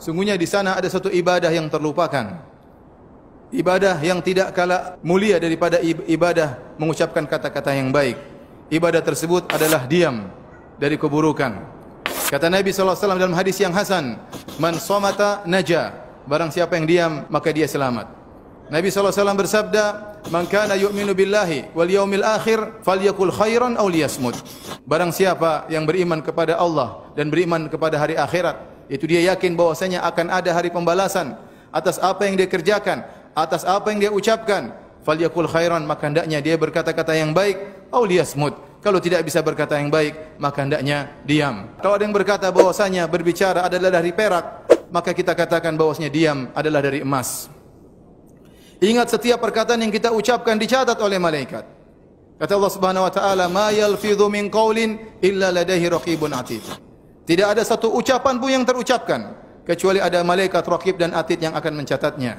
sungguhnya di sana ada satu ibadah yang terlupakan. Ibadah yang tidak kalah mulia daripada ibadah mengucapkan kata-kata yang baik. Ibadah tersebut adalah diam dari keburukan. Kata Nabi SAW dalam hadis yang hasan, Man somata naja, barang siapa yang diam, maka dia selamat. Nabi SAW bersabda, Man kana yu'minu billahi wal yaumil akhir, fal yakul khairan awliyasmud. Barang siapa yang beriman kepada Allah dan beriman kepada hari akhirat, itu dia yakin bahwasanya akan ada hari pembalasan atas apa yang dia kerjakan, atas apa yang dia ucapkan. Falyakul khairan maka hendaknya dia berkata-kata yang baik. Aulia smut. Kalau tidak bisa berkata yang baik, maka hendaknya diam. Kalau ada yang berkata bahwasanya berbicara adalah dari perak, maka kita katakan bahwasanya diam adalah dari emas. Ingat setiap perkataan yang kita ucapkan dicatat oleh malaikat. Kata Allah Subhanahu wa taala, "Ma yalfidhu min qawlin illa ladaihi raqibun atid." Tidak ada satu ucapan pun yang terucapkan kecuali ada malaikat raqib dan atid yang akan mencatatnya.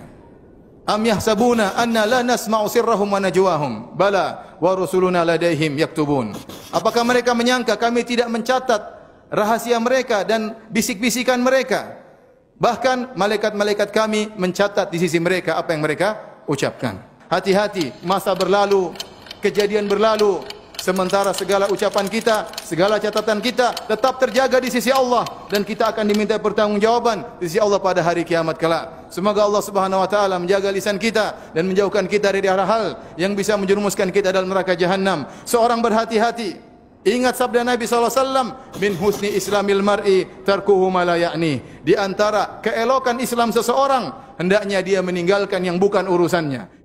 Am yahsabuna anna la nasma'u sirrahum wa najwahum? Bala wa rusuluna ladaihim yaktubun. Apakah mereka menyangka kami tidak mencatat rahasia mereka dan bisik-bisikan mereka? Bahkan malaikat-malaikat kami mencatat di sisi mereka apa yang mereka ucapkan. Hati-hati, masa berlalu, kejadian berlalu, Sementara segala ucapan kita, segala catatan kita tetap terjaga di sisi Allah dan kita akan diminta pertanggungjawaban di sisi Allah pada hari kiamat kelak. Semoga Allah Subhanahu wa taala menjaga lisan kita dan menjauhkan kita dari arah hal yang bisa menjerumuskan kita dalam neraka jahanam. Seorang berhati-hati. Ingat sabda Nabi sallallahu alaihi wasallam, "Min husni islamil mar'i tarkuhu ma la ya'ni." Di antara keelokan Islam seseorang, hendaknya dia meninggalkan yang bukan urusannya.